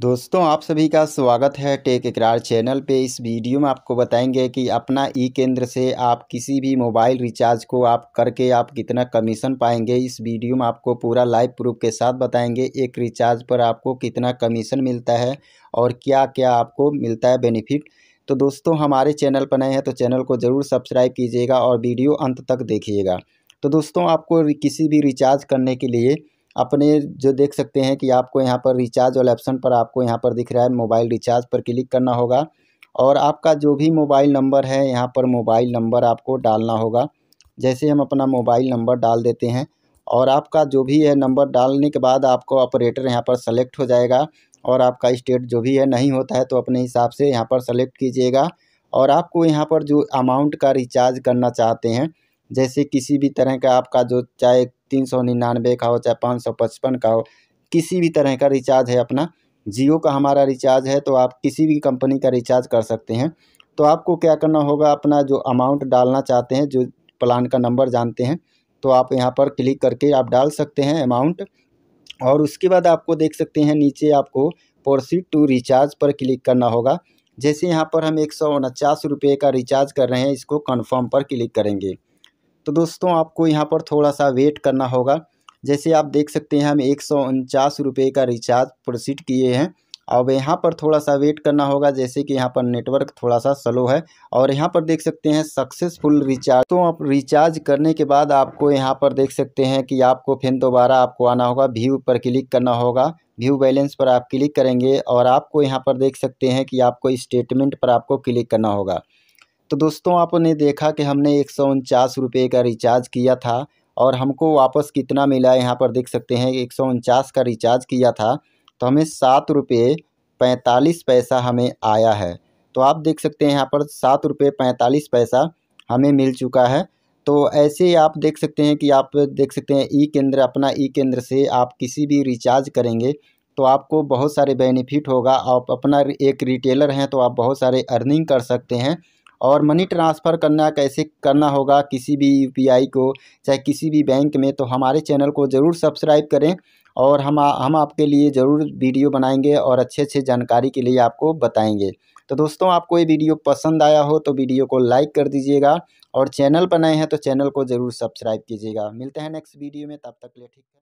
दोस्तों आप सभी का स्वागत है टेक इकरार चैनल पे इस वीडियो में आपको बताएंगे कि अपना ई केंद्र से आप किसी भी मोबाइल रिचार्ज को आप करके आप कितना कमीशन पाएंगे इस वीडियो में आपको पूरा लाइव प्रूफ के साथ बताएंगे एक रिचार्ज पर आपको कितना कमीशन मिलता है और क्या क्या आपको मिलता है बेनिफिट तो दोस्तों हमारे चैनल पर नए हैं तो चैनल को ज़रूर सब्सक्राइब कीजिएगा और वीडियो अंत तक देखिएगा तो दोस्तों आपको किसी भी रिचार्ज करने के लिए अपने जो देख सकते हैं कि आपको यहाँ पर रिचार्ज वाले ऑप्शन पर आपको यहाँ पर दिख रहा है मोबाइल रिचार्ज पर क्लिक करना होगा और आपका जो भी मोबाइल नंबर है यहाँ पर मोबाइल नंबर आपको डालना होगा जैसे हम अपना मोबाइल नंबर डाल देते हैं और आपका जो भी है नंबर डालने के बाद आपको ऑपरेटर यहाँ पर सेलेक्ट हो जाएगा और आपका स्टेट जो भी है नहीं होता है तो अपने हिसाब से यहाँ पर सेलेक्ट कीजिएगा और आपको यहाँ पर जो अमाउंट का रिचार्ज करना चाहते हैं जैसे किसी भी तरह का आपका जो चाहे तीन सौ निन्यानवे का हो चाहे पाँच सौ पचपन का हो किसी भी तरह का रिचार्ज है अपना जियो का हमारा रिचार्ज है तो आप किसी भी कंपनी का रिचार्ज कर सकते हैं तो आपको क्या करना होगा अपना जो अमाउंट डालना चाहते हैं जो प्लान का नंबर जानते हैं तो आप यहाँ पर क्लिक करके आप डाल सकते हैं अमाउंट और उसके बाद आपको देख सकते हैं नीचे आपको प्रोसीड टू रिचार्ज पर क्लिक करना होगा जैसे यहाँ पर हम एक सौ उनचास रुपये का रिचार्ज कर रहे हैं इसको कन्फर्म पर क्लिक करेंगे तो दोस्तों आपको यहाँ पर थोड़ा सा वेट करना होगा जैसे आप देख सकते हैं हम एक सौ का रिचार्ज प्रोसीड किए हैं अब यहाँ पर थोड़ा सा वेट करना होगा जैसे कि यहाँ पर नेटवर्क थोड़ा सा स्लो है और यहाँ पर देख सकते हैं सक्सेसफुल रिचार्ज तो आप रिचार्ज करने के बाद आपको यहाँ पर देख सकते हैं कि आपको फिर दोबारा आपको आना होगा व्यू पर क्लिक करना होगा व्यू बैलेंस पर आप क्लिक करेंगे और आपको यहाँ पर देख सकते हैं कि आपको स्टेटमेंट पर आपको क्लिक करना होगा तो दोस्तों आपने देखा कि हमने एक सौ उनचास रुपये का रिचार्ज किया था और हमको वापस कितना मिला यहाँ पर देख सकते हैं एक सौ उनचास का रिचार्ज किया था तो हमें सात रुपये पैंतालीस पैसा हमें आया है तो आप देख सकते हैं यहाँ पर सात रुपये पैंतालीस पैसा हमें मिल चुका है तो ऐसे ही आप देख सकते हैं कि आप देख सकते हैं ई केंद्र अपना ई केंद्र से आप किसी भी रिचार्ज करेंगे तो आपको बहुत सारे बेनिफिट होगा आप अपना एक रिटेलर हैं तो आप बहुत सारे अर्निंग कर सकते हैं और मनी ट्रांसफ़र करना कैसे करना होगा किसी भी यू को चाहे किसी भी बैंक में तो हमारे चैनल को ज़रूर सब्सक्राइब करें और हम हम आपके लिए ज़रूर वीडियो बनाएंगे और अच्छे अच्छे जानकारी के लिए आपको बताएंगे तो दोस्तों आपको ये वीडियो पसंद आया हो तो वीडियो को लाइक कर दीजिएगा और चैनल पर नए हैं तो चैनल को ज़रूर सब्सक्राइब कीजिएगा मिलते हैं नेक्स्ट वीडियो में तब तक ले ठीक है